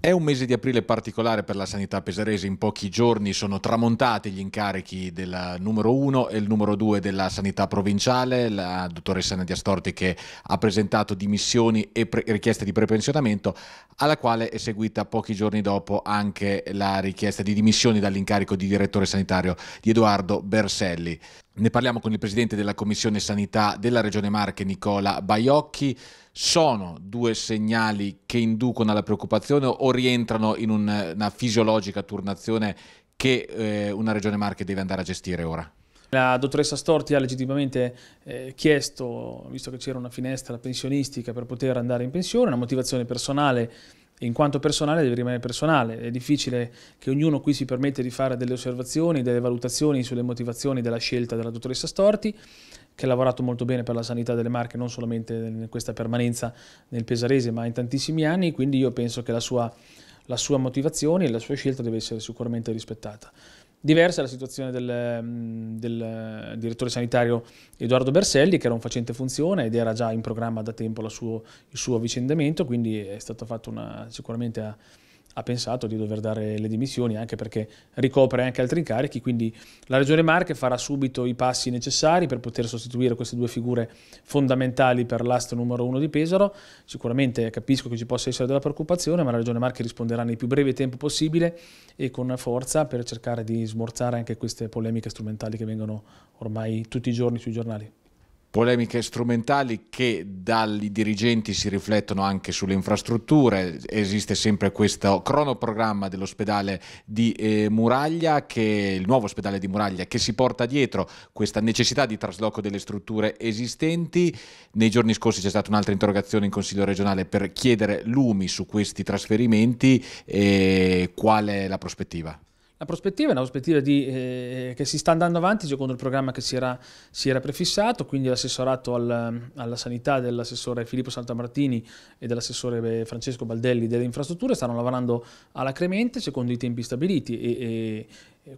È un mese di aprile particolare per la sanità pesarese, in pochi giorni sono tramontati gli incarichi del numero 1 e il numero 2 della sanità provinciale, la dottoressa Nadia Storti che ha presentato dimissioni e richieste di prepensionamento, alla quale è seguita pochi giorni dopo anche la richiesta di dimissioni dall'incarico di direttore sanitario di Edoardo Berselli. Ne parliamo con il presidente della Commissione Sanità della Regione Marche, Nicola Baiocchi. Sono due segnali che inducono alla preoccupazione o rientrano in una fisiologica turnazione che eh, una Regione Marche deve andare a gestire ora? La dottoressa Storti ha legittimamente eh, chiesto, visto che c'era una finestra pensionistica per poter andare in pensione, una motivazione personale in quanto personale deve rimanere personale, è difficile che ognuno qui si permette di fare delle osservazioni, delle valutazioni sulle motivazioni della scelta della dottoressa Storti, che ha lavorato molto bene per la sanità delle Marche, non solamente in questa permanenza nel Pesarese, ma in tantissimi anni, quindi io penso che la sua, la sua motivazione e la sua scelta deve essere sicuramente rispettata. Diversa la situazione del, mm, del, direttore sanitario Edoardo Berselli, che era un facente funzione ed era già in programma da tempo suo, il suo avvicendamento, quindi è stata fatta una, sicuramente... A, ha pensato di dover dare le dimissioni anche perché ricopre anche altri incarichi, quindi la Regione Marche farà subito i passi necessari per poter sostituire queste due figure fondamentali per l'asta numero uno di Pesaro. Sicuramente capisco che ci possa essere della preoccupazione, ma la Regione Marche risponderà nel più breve tempo possibile e con forza per cercare di smorzare anche queste polemiche strumentali che vengono ormai tutti i giorni sui giornali polemiche strumentali che dagli dirigenti si riflettono anche sulle infrastrutture. Esiste sempre questo cronoprogramma dell'ospedale di eh, Muraglia, che, il nuovo ospedale di Muraglia, che si porta dietro questa necessità di trasloco delle strutture esistenti. Nei giorni scorsi c'è stata un'altra interrogazione in Consiglio regionale per chiedere lumi su questi trasferimenti e qual è la prospettiva? La prospettiva è una prospettiva di, eh, che si sta andando avanti secondo il programma che si era, si era prefissato, quindi l'assessorato al, alla sanità dell'assessore Filippo Santamartini e dell'assessore Francesco Baldelli delle infrastrutture stanno lavorando alla cremente secondo i tempi stabiliti e, e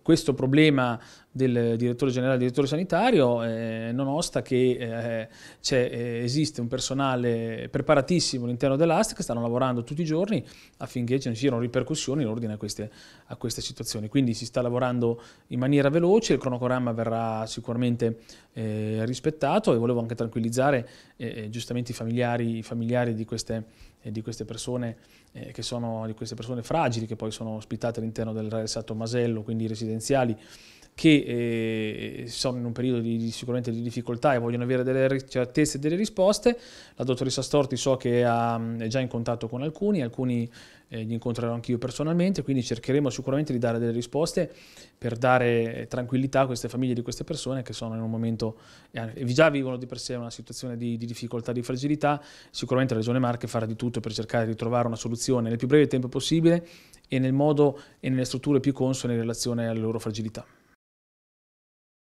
questo problema del direttore generale del direttore sanitario eh, non osta che eh, eh, esiste un personale preparatissimo all'interno dell'AST che stanno lavorando tutti i giorni affinché ci siano ripercussioni in ordine a queste, a queste, situazioni. Quindi si sta lavorando in maniera veloce, il cronocoramma verrà sicuramente eh, rispettato e volevo anche tranquillizzare eh, giustamente i familiari, i familiari di queste di queste, persone, eh, sono, di queste persone fragili che poi sono ospitate all'interno del Real Masello, quindi residenziali, che eh, sono in un periodo di, di, sicuramente di difficoltà e vogliono avere delle certezze cioè, e delle risposte. La dottoressa Storti so che ha, mm, è già in contatto con alcuni, alcuni eh, li incontrerò anch'io personalmente, quindi cercheremo sicuramente di dare delle risposte per dare eh, tranquillità a queste famiglie di queste persone che sono in un momento eh, e già vivono di per sé una situazione di, di difficoltà, di fragilità. Sicuramente la Regione Marche farà di tutto per cercare di trovare una soluzione nel più breve tempo possibile e nel modo e nelle strutture più consone in relazione alla loro fragilità.